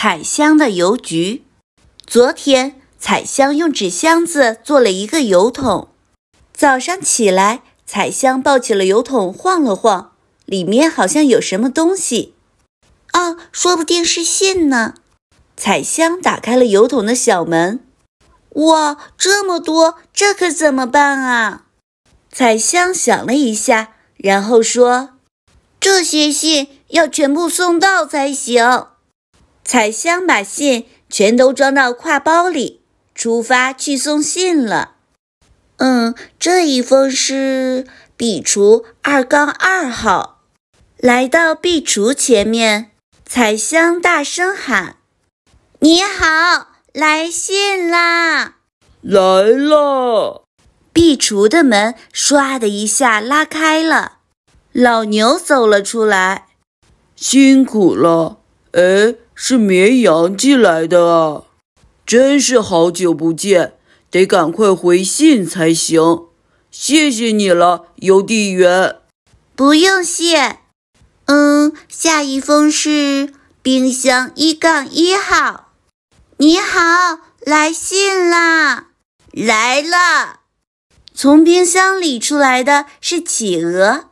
彩香的邮局。昨天，彩香用纸箱子做了一个邮筒。早上起来，彩香抱起了邮筒，晃了晃，里面好像有什么东西。啊，说不定是信呢。彩香打开了邮筒的小门。哇，这么多，这可怎么办啊？彩香想了一下，然后说：“这些信要全部送到才行。”彩香把信全都装到挎包里，出发去送信了。嗯，这一封是壁橱二杠二号。来到壁橱前面，彩香大声喊：“你好，来信啦！”来了。壁橱的门唰的一下拉开了，老牛走了出来：“辛苦了。”哎，是绵羊寄来的啊！真是好久不见，得赶快回信才行。谢谢你了，邮递员。不用谢。嗯，下一封是冰箱一杠一号。你好，来信啦，来了。从冰箱里出来的是企鹅。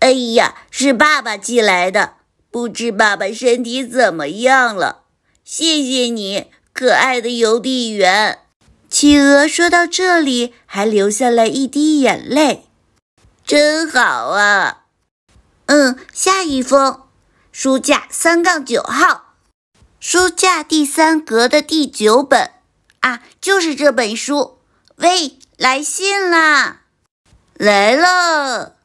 哎呀，是爸爸寄来的。不知爸爸身体怎么样了？谢谢你，可爱的邮递员。企鹅说到这里还流下了一滴眼泪，真好啊。嗯，下一封，书架三杠九号，书架第三格的第九本啊，就是这本书。喂，来信啦！来了，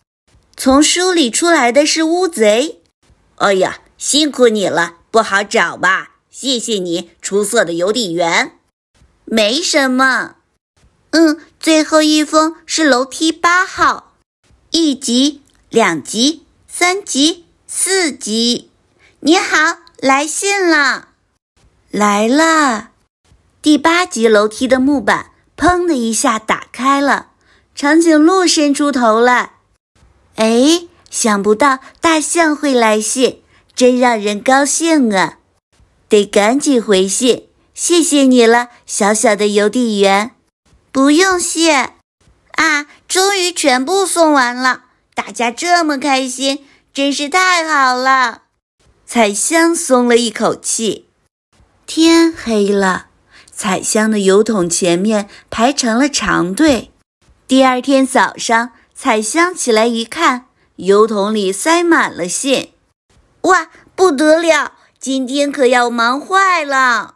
从书里出来的是乌贼。哎呀，辛苦你了，不好找吧？谢谢你，出色的邮递员。没什么，嗯，最后一封是楼梯八号，一级、两级、三级、四级。你好，来信了，来了。第八级楼梯的木板砰的一下打开了，长颈鹿伸出头来，哎。想不到大象会来信，真让人高兴啊！得赶紧回信，谢谢你了，小小的邮递员。不用谢啊！终于全部送完了，大家这么开心，真是太好了。彩香松了一口气。天黑了，彩香的邮筒前面排成了长队。第二天早上，彩香起来一看。油桶里塞满了线，哇，不得了！今天可要忙坏了。